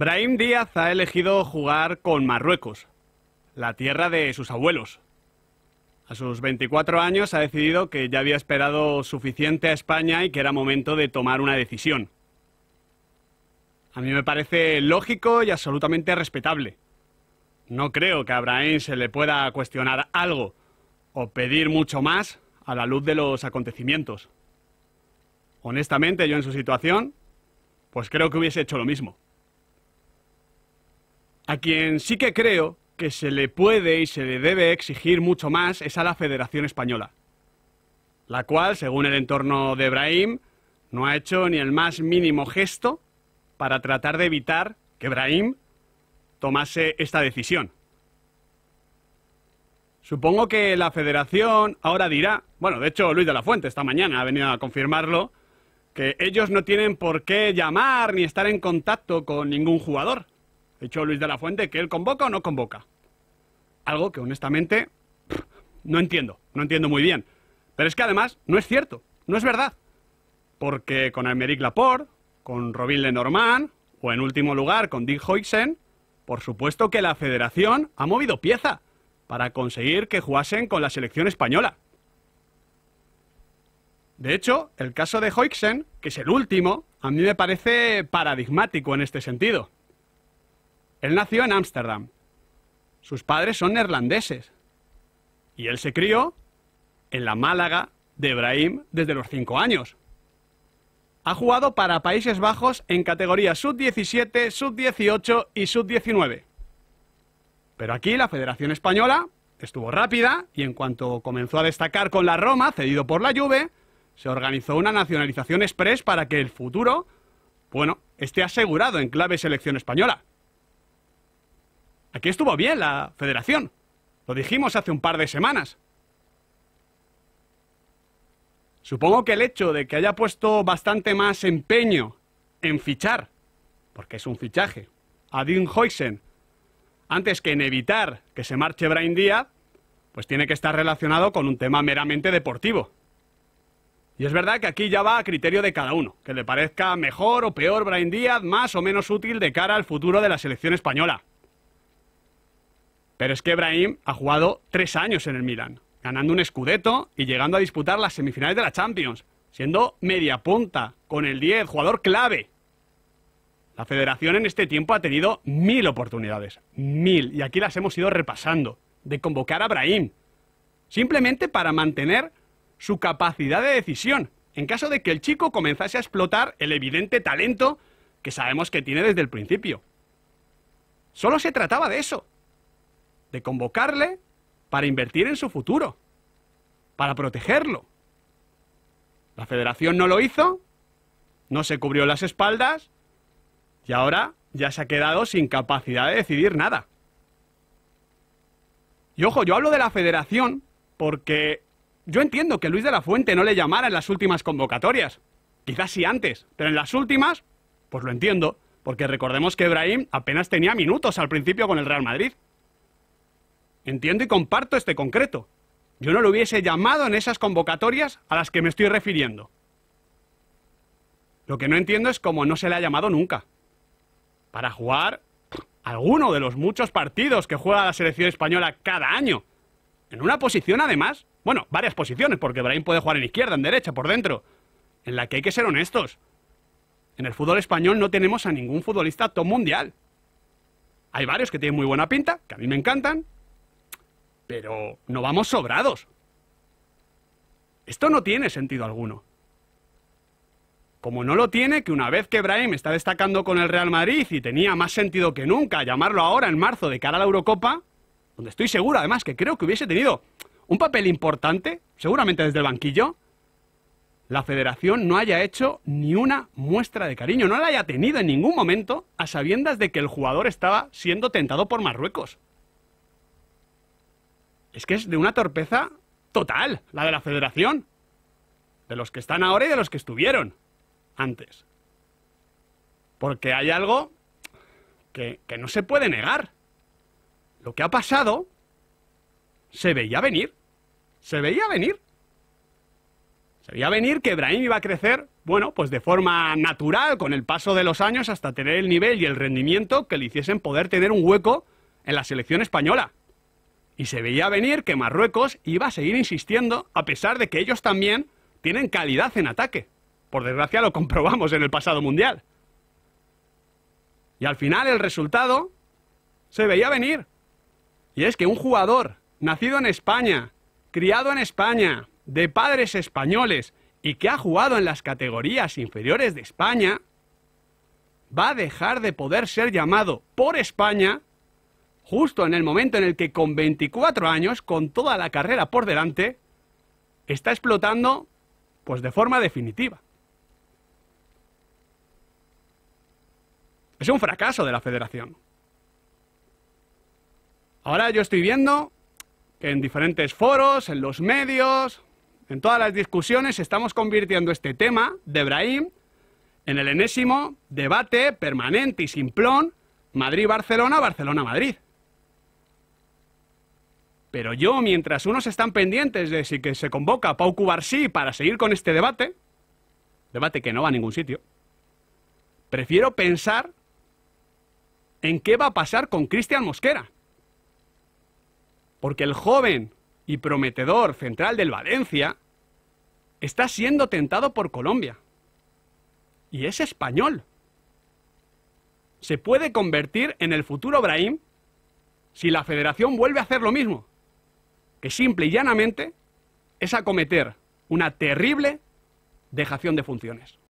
Brahim Díaz ha elegido jugar con Marruecos, la tierra de sus abuelos. A sus 24 años ha decidido que ya había esperado suficiente a España y que era momento de tomar una decisión. A mí me parece lógico y absolutamente respetable. No creo que a Brahim se le pueda cuestionar algo o pedir mucho más a la luz de los acontecimientos. Honestamente, yo en su situación, pues creo que hubiese hecho lo mismo. A quien sí que creo que se le puede y se le debe exigir mucho más es a la Federación Española, la cual, según el entorno de Ibrahim, no ha hecho ni el más mínimo gesto para tratar de evitar que Ibrahim tomase esta decisión. Supongo que la federación ahora dirá, bueno, de hecho Luis de la Fuente esta mañana ha venido a confirmarlo, que ellos no tienen por qué llamar ni estar en contacto con ningún jugador, hecho Luis de la Fuente que él convoca o no convoca. Algo que honestamente no entiendo, no entiendo muy bien. Pero es que además no es cierto, no es verdad. Porque con Almeric Laporte, con Robin Lenormand o en último lugar con Dick Hoixen, por supuesto que la federación ha movido pieza para conseguir que jugasen con la selección española. De hecho, el caso de Hoixen, que es el último, a mí me parece paradigmático en este sentido. Él nació en Ámsterdam. Sus padres son neerlandeses. Y él se crió en la Málaga de Ibrahim desde los cinco años. Ha jugado para Países Bajos en categorías sub-17, sub-18 y sub-19. Pero aquí la Federación Española estuvo rápida y en cuanto comenzó a destacar con la Roma, cedido por la Juve, se organizó una nacionalización express para que el futuro, bueno, esté asegurado en clave selección española. Aquí estuvo bien la federación. Lo dijimos hace un par de semanas. Supongo que el hecho de que haya puesto bastante más empeño en fichar, porque es un fichaje, a Dean Hoysen, antes que en evitar que se marche Brian Díaz, pues tiene que estar relacionado con un tema meramente deportivo. Y es verdad que aquí ya va a criterio de cada uno, que le parezca mejor o peor Brian Díaz, más o menos útil de cara al futuro de la selección española. Pero es que Ibrahim ha jugado tres años en el Milan, ganando un Scudetto y llegando a disputar las semifinales de la Champions, siendo media punta, con el 10, jugador clave. La federación en este tiempo ha tenido mil oportunidades, mil, y aquí las hemos ido repasando, de convocar a Brahim, simplemente para mantener su capacidad de decisión, en caso de que el chico comenzase a explotar el evidente talento que sabemos que tiene desde el principio. Solo se trataba de eso, de convocarle para invertir en su futuro, para protegerlo. La federación no lo hizo, no se cubrió las espaldas y ahora ya se ha quedado sin capacidad de decidir nada. Y ojo, yo hablo de la federación porque yo entiendo que Luis de la Fuente no le llamara en las últimas convocatorias. Quizás sí antes, pero en las últimas, pues lo entiendo, porque recordemos que Ibrahim apenas tenía minutos al principio con el Real Madrid. Entiendo y comparto este concreto. Yo no lo hubiese llamado en esas convocatorias a las que me estoy refiriendo. Lo que no entiendo es cómo no se le ha llamado nunca. Para jugar alguno de los muchos partidos que juega la selección española cada año. En una posición, además, bueno, varias posiciones, porque Brahim puede jugar en izquierda, en derecha, por dentro, en la que hay que ser honestos. En el fútbol español no tenemos a ningún futbolista top mundial. Hay varios que tienen muy buena pinta, que a mí me encantan, pero no vamos sobrados. Esto no tiene sentido alguno. Como no lo tiene que una vez que Brahim está destacando con el Real Madrid y tenía más sentido que nunca llamarlo ahora en marzo de cara a la Eurocopa, donde estoy seguro además que creo que hubiese tenido un papel importante, seguramente desde el banquillo, la federación no haya hecho ni una muestra de cariño, no la haya tenido en ningún momento a sabiendas de que el jugador estaba siendo tentado por Marruecos es que es de una torpeza total, la de la federación, de los que están ahora y de los que estuvieron antes. Porque hay algo que, que no se puede negar. Lo que ha pasado se veía venir. Se veía venir. Se veía venir que Ibrahim iba a crecer, bueno, pues de forma natural, con el paso de los años, hasta tener el nivel y el rendimiento que le hiciesen poder tener un hueco en la selección española. Y se veía venir que Marruecos iba a seguir insistiendo a pesar de que ellos también tienen calidad en ataque. Por desgracia lo comprobamos en el pasado mundial. Y al final el resultado se veía venir. Y es que un jugador nacido en España, criado en España, de padres españoles y que ha jugado en las categorías inferiores de España, va a dejar de poder ser llamado por España justo en el momento en el que con 24 años, con toda la carrera por delante, está explotando pues de forma definitiva. Es un fracaso de la federación. Ahora yo estoy viendo que en diferentes foros, en los medios, en todas las discusiones estamos convirtiendo este tema de Brahim en el enésimo debate permanente y simplón madrid pero yo, mientras unos están pendientes de si que se convoca a Pau Cubarsí para seguir con este debate, debate que no va a ningún sitio, prefiero pensar en qué va a pasar con Cristian Mosquera. Porque el joven y prometedor central del Valencia está siendo tentado por Colombia. Y es español. Se puede convertir en el futuro Brahim si la federación vuelve a hacer lo mismo que simple y llanamente es acometer una terrible dejación de funciones.